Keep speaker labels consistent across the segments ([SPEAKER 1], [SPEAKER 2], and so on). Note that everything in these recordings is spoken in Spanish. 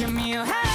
[SPEAKER 1] give me a hand.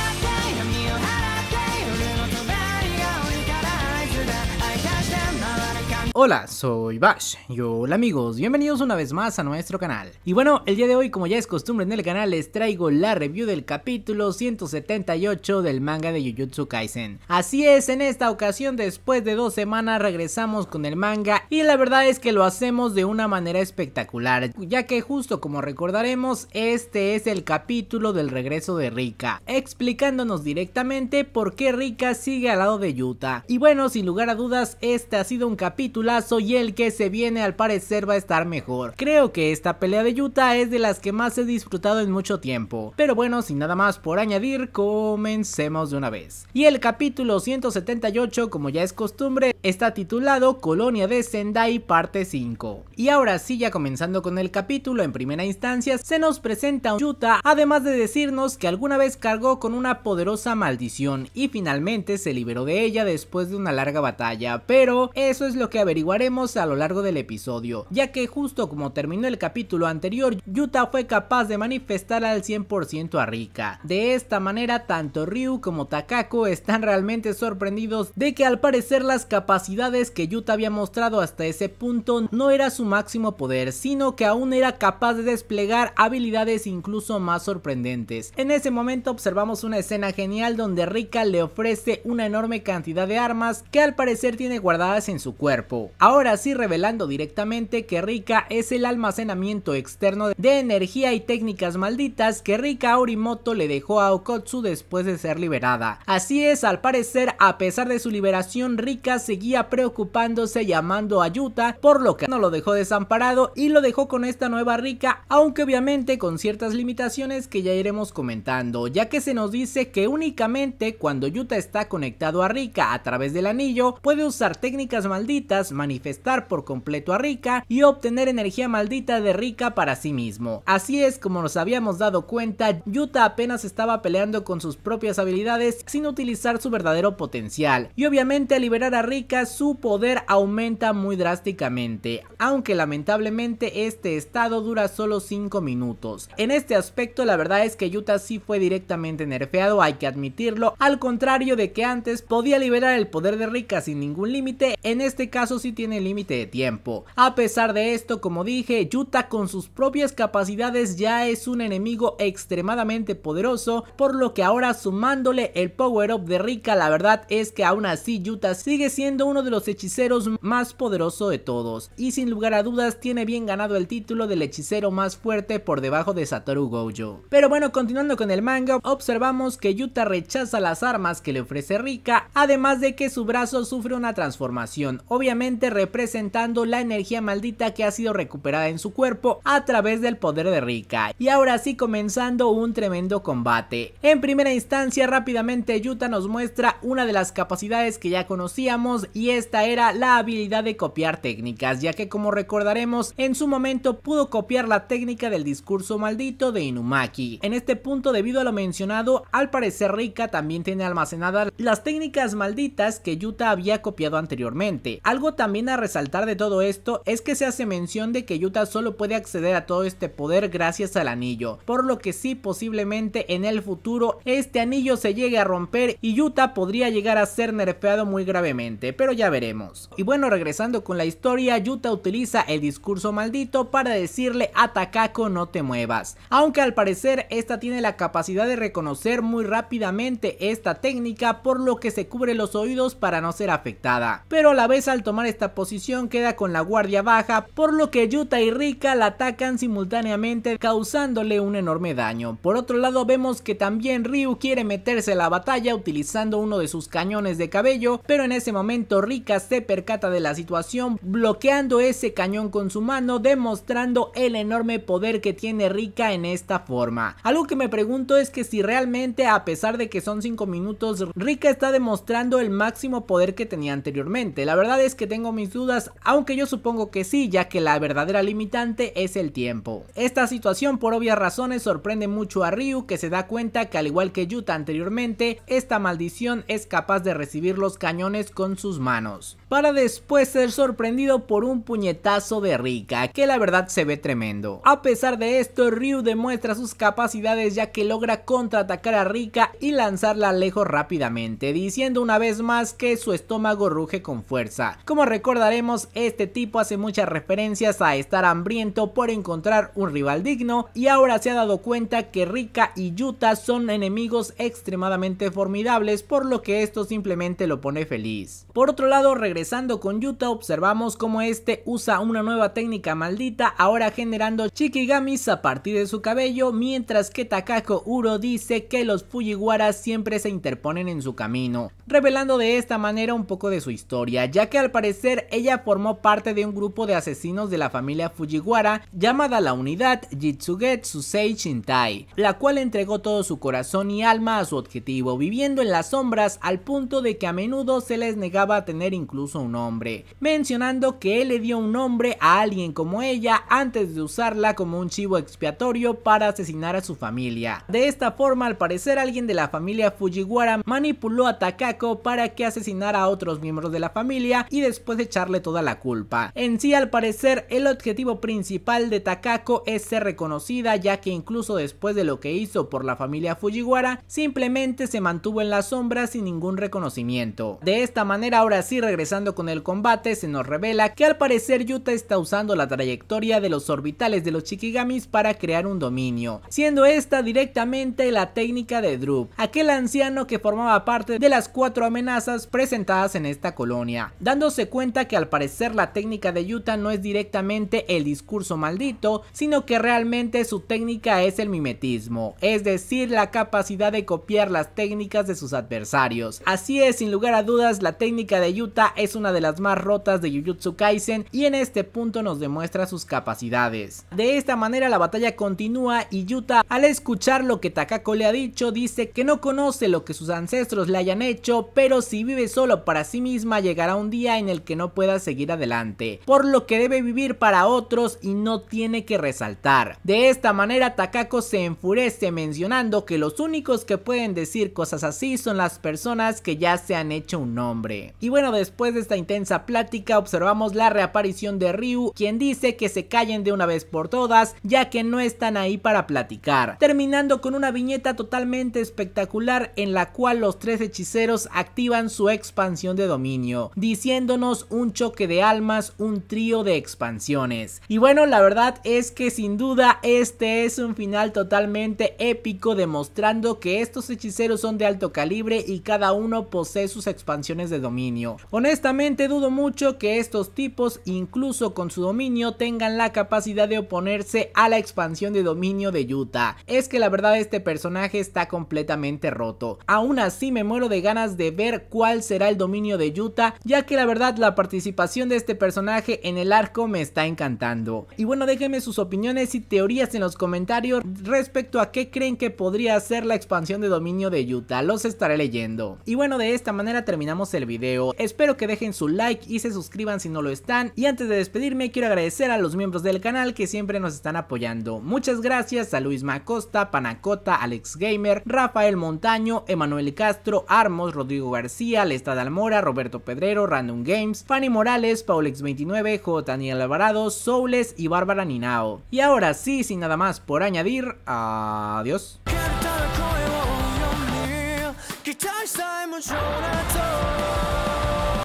[SPEAKER 1] Hola, soy Bash y hola amigos, bienvenidos una vez más a nuestro canal. Y bueno, el día de hoy como ya es costumbre en el canal les traigo la review del capítulo 178 del manga de Jujutsu Kaisen. Así es, en esta ocasión después de dos semanas regresamos con el manga y la verdad es que lo hacemos de una manera espectacular, ya que justo como recordaremos este es el capítulo del regreso de Rika, explicándonos directamente por qué Rika sigue al lado de Yuta. Y bueno, sin lugar a dudas este ha sido un capítulo y el que se viene al parecer va a estar mejor. Creo que esta pelea de Yuta es de las que más he disfrutado en mucho tiempo. Pero bueno, sin nada más por añadir, comencemos de una vez. Y el capítulo 178, como ya es costumbre, está titulado Colonia de Sendai parte 5. Y ahora sí, ya comenzando con el capítulo, en primera instancia se nos presenta Yuta, además de decirnos que alguna vez cargó con una poderosa maldición y finalmente se liberó de ella después de una larga batalla, pero eso es lo que averiguamos averiguaremos a lo largo del episodio, ya que justo como terminó el capítulo anterior, Yuta fue capaz de manifestar al 100% a Rika. De esta manera, tanto Ryu como Takako están realmente sorprendidos de que al parecer las capacidades que Yuta había mostrado hasta ese punto no era su máximo poder, sino que aún era capaz de desplegar habilidades incluso más sorprendentes. En ese momento observamos una escena genial donde Rika le ofrece una enorme cantidad de armas que al parecer tiene guardadas en su cuerpo. Ahora sí revelando directamente que Rika es el almacenamiento externo de energía y técnicas malditas que Rika Orimoto le dejó a Okotsu después de ser liberada. Así es, al parecer, a pesar de su liberación, Rika seguía preocupándose llamando a Yuta, por lo que no lo dejó desamparado y lo dejó con esta nueva Rika, aunque obviamente con ciertas limitaciones que ya iremos comentando, ya que se nos dice que únicamente cuando Yuta está conectado a Rika a través del anillo, puede usar técnicas malditas manifestar por completo a Rika y obtener energía maldita de Rika para sí mismo. Así es como nos habíamos dado cuenta, Yuta apenas estaba peleando con sus propias habilidades sin utilizar su verdadero potencial. Y obviamente al liberar a Rika su poder aumenta muy drásticamente, aunque lamentablemente este estado dura solo 5 minutos. En este aspecto la verdad es que Yuta sí fue directamente nerfeado, hay que admitirlo, al contrario de que antes podía liberar el poder de Rika sin ningún límite, en este caso tiene límite de tiempo. A pesar de esto, como dije, Yuta con sus propias capacidades ya es un enemigo extremadamente poderoso, por lo que ahora sumándole el power up de Rika, la verdad es que aún así Yuta sigue siendo uno de los hechiceros más poderoso de todos, y sin lugar a dudas tiene bien ganado el título del hechicero más fuerte por debajo de Satoru Gojo. Pero bueno, continuando con el manga, observamos que Yuta rechaza las armas que le ofrece Rika, además de que su brazo sufre una transformación, obviamente representando la energía maldita que ha sido recuperada en su cuerpo a través del poder de Rika. Y ahora sí comenzando un tremendo combate. En primera instancia rápidamente Yuta nos muestra una de las capacidades que ya conocíamos y esta era la habilidad de copiar técnicas, ya que como recordaremos en su momento pudo copiar la técnica del discurso maldito de Inumaki. En este punto debido a lo mencionado, al parecer Rika también tiene almacenadas las técnicas malditas que Yuta había copiado anteriormente, algo también a resaltar de todo esto es que se hace mención de que Yuta solo puede acceder a todo este poder gracias al anillo, por lo que sí posiblemente en el futuro este anillo se llegue a romper y Yuta podría llegar a ser nerfeado muy gravemente, pero ya veremos. Y bueno, regresando con la historia, Yuta utiliza el discurso maldito para decirle a Takako no te muevas, aunque al parecer esta tiene la capacidad de reconocer muy rápidamente esta técnica por lo que se cubre los oídos para no ser afectada, pero a la vez al tomar esta posición queda con la guardia baja, por lo que Yuta y Rika la atacan simultáneamente causándole un enorme daño. Por otro lado vemos que también Ryu quiere meterse a la batalla utilizando uno de sus cañones de cabello, pero en ese momento Rika se percata de la situación bloqueando ese cañón con su mano demostrando el enorme poder que tiene Rika en esta forma. Algo que me pregunto es que si realmente a pesar de que son 5 minutos Rika está demostrando el máximo poder que tenía anteriormente. La verdad es que tengo mis dudas, aunque yo supongo que sí, ya que la verdadera limitante es el tiempo. Esta situación por obvias razones sorprende mucho a Ryu que se da cuenta que al igual que Yuta anteriormente, esta maldición es capaz de recibir los cañones con sus manos. Para después ser sorprendido por un puñetazo de Rika, que la verdad se ve tremendo. A pesar de esto, Ryu demuestra sus capacidades ya que logra contraatacar a Rika y lanzarla lejos rápidamente, diciendo una vez más que su estómago ruge con fuerza. Como recordaremos, este tipo hace muchas referencias a estar hambriento por encontrar un rival digno y ahora se ha dado cuenta que Rika y Yuta son enemigos extremadamente formidables por lo que esto simplemente lo pone feliz. Por otro lado, regresando con Yuta observamos cómo este usa una nueva técnica maldita ahora generando chikigamis a partir de su cabello mientras que Takako Uro dice que los Fujiwara siempre se interponen en su camino, revelando de esta manera un poco de su historia ya que al parecer ella formó parte de un grupo de asesinos de la familia Fujiwara llamada la unidad Jitsugetsu sei Shintai, la cual entregó todo su corazón y alma a su objetivo, viviendo en las sombras al punto de que a menudo se les negaba tener incluso un nombre, mencionando que él le dio un nombre a alguien como ella antes de usarla como un chivo expiatorio para asesinar a su familia. De esta forma, al parecer alguien de la familia Fujiwara manipuló a Takako para que asesinara a otros miembros de la familia y después después de echarle toda la culpa. En sí, al parecer, el objetivo principal de Takako es ser reconocida, ya que incluso después de lo que hizo por la familia Fujiwara, simplemente se mantuvo en la sombra sin ningún reconocimiento. De esta manera, ahora sí, regresando con el combate, se nos revela que al parecer Yuta está usando la trayectoria de los orbitales de los Shikigamis para crear un dominio, siendo esta directamente la técnica de Drup, aquel anciano que formaba parte de las cuatro amenazas presentadas en esta colonia, dándose cuenta que al parecer la técnica de Yuta no es directamente el discurso maldito, sino que realmente su técnica es el mimetismo, es decir, la capacidad de copiar las técnicas de sus adversarios. Así es, sin lugar a dudas, la técnica de Yuta es una de las más rotas de Jujutsu Kaisen y en este punto nos demuestra sus capacidades. De esta manera la batalla continúa y Yuta al escuchar lo que Takako le ha dicho dice que no conoce lo que sus ancestros le hayan hecho, pero si vive solo para sí misma llegará un día en el que no pueda seguir adelante, por lo que debe vivir para otros y no tiene que resaltar. De esta manera Takako se enfurece mencionando que los únicos que pueden decir cosas así son las personas que ya se han hecho un nombre. Y bueno, después de esta intensa plática observamos la reaparición de Ryu, quien dice que se callen de una vez por todas, ya que no están ahí para platicar, terminando con una viñeta totalmente espectacular en la cual los tres hechiceros activan su expansión de dominio, diciéndonos un choque de almas, un trío de expansiones. Y bueno, la verdad es que sin duda este es un final totalmente épico demostrando que estos hechiceros son de alto calibre y cada uno posee sus expansiones de dominio. Honestamente dudo mucho que estos tipos, incluso con su dominio, tengan la capacidad de oponerse a la expansión de dominio de Yuta. Es que la verdad este personaje está completamente roto. Aún así me muero de ganas de ver cuál será el dominio de Yuta, ya que la verdad la participación de este personaje en el arco me está encantando. Y bueno, déjenme sus opiniones y teorías en los comentarios respecto a qué creen que podría ser la expansión de dominio de Utah, los estaré leyendo. Y bueno, de esta manera terminamos el video, espero que dejen su like y se suscriban si no lo están. Y antes de despedirme quiero agradecer a los miembros del canal que siempre nos están apoyando. Muchas gracias a Luis Macosta, Panacota, Alex Gamer, Rafael Montaño, Emanuel Castro, Armos, Rodrigo García, Lestad Almora, Roberto Pedrero, Random Game, Fanny Morales, Paulex29, J. Daniel Alvarado, Soules y Bárbara Ninao. Y ahora sí, sin nada más por añadir, adiós.